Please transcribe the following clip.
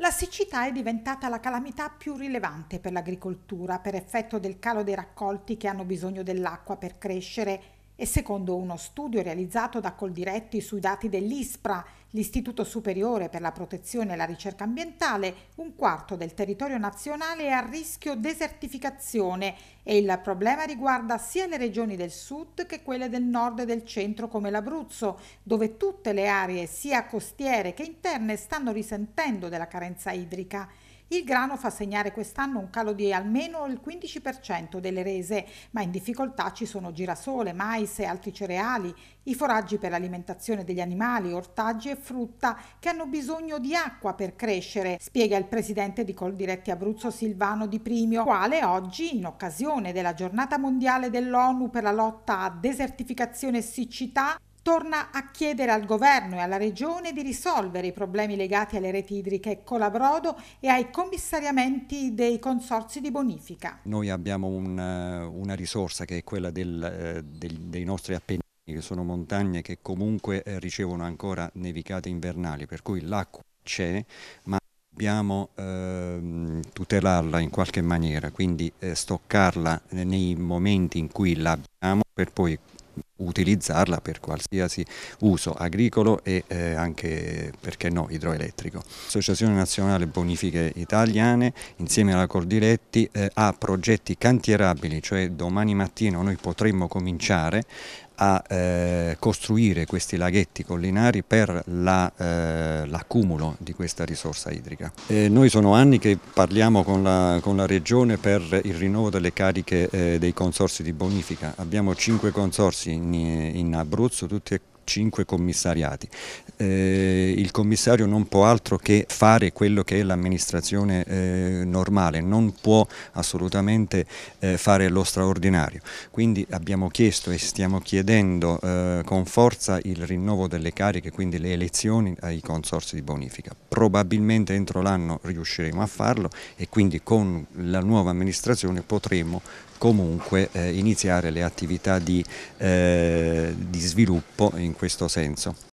La siccità è diventata la calamità più rilevante per l'agricoltura per effetto del calo dei raccolti che hanno bisogno dell'acqua per crescere e secondo uno studio realizzato da Coldiretti sui dati dell'ISPRA, l'Istituto Superiore per la Protezione e la Ricerca Ambientale, un quarto del territorio nazionale è a rischio desertificazione e il problema riguarda sia le regioni del sud che quelle del nord e del centro come l'Abruzzo, dove tutte le aree sia costiere che interne stanno risentendo della carenza idrica. Il grano fa segnare quest'anno un calo di almeno il 15% delle rese, ma in difficoltà ci sono girasole, mais e altri cereali, i foraggi per l'alimentazione degli animali, ortaggi e frutta che hanno bisogno di acqua per crescere, spiega il presidente di Coldiretti Abruzzo Silvano Di Primio, quale oggi, in occasione della giornata mondiale dell'ONU per la lotta a desertificazione e siccità, torna a chiedere al governo e alla regione di risolvere i problemi legati alle reti idriche Colabrodo e ai commissariamenti dei consorzi di bonifica. Noi abbiamo una, eh, una risorsa che è quella del, eh, del, dei nostri appennini che sono montagne che comunque eh, ricevono ancora nevicate invernali, per cui l'acqua c'è, ma dobbiamo eh, tutelarla in qualche maniera, quindi eh, stoccarla nei momenti in cui l'abbiamo per poi utilizzarla per qualsiasi uso agricolo e eh, anche, perché no, idroelettrico. L'Associazione Nazionale Bonifiche Italiane, insieme alla Cordiretti, eh, ha progetti cantierabili, cioè domani mattina noi potremmo cominciare a eh, costruire questi laghetti collinari per l'accumulo la, eh, di questa risorsa idrica. E noi sono anni che parliamo con la, con la, Regione per il rinnovo delle cariche eh, dei consorsi di bonifica. Abbiamo cinque consorsi in, in Abruzzo, tutti e 5 commissariati. Eh, il commissario non può altro che fare quello che è l'amministrazione eh, normale, non può assolutamente eh, fare lo straordinario. Quindi abbiamo chiesto e stiamo chiedendo eh, con forza il rinnovo delle cariche, quindi le elezioni ai consorsi di bonifica. Probabilmente entro l'anno riusciremo a farlo e quindi con la nuova amministrazione potremo comunque eh, iniziare le attività di, eh, di sviluppo in questo senso.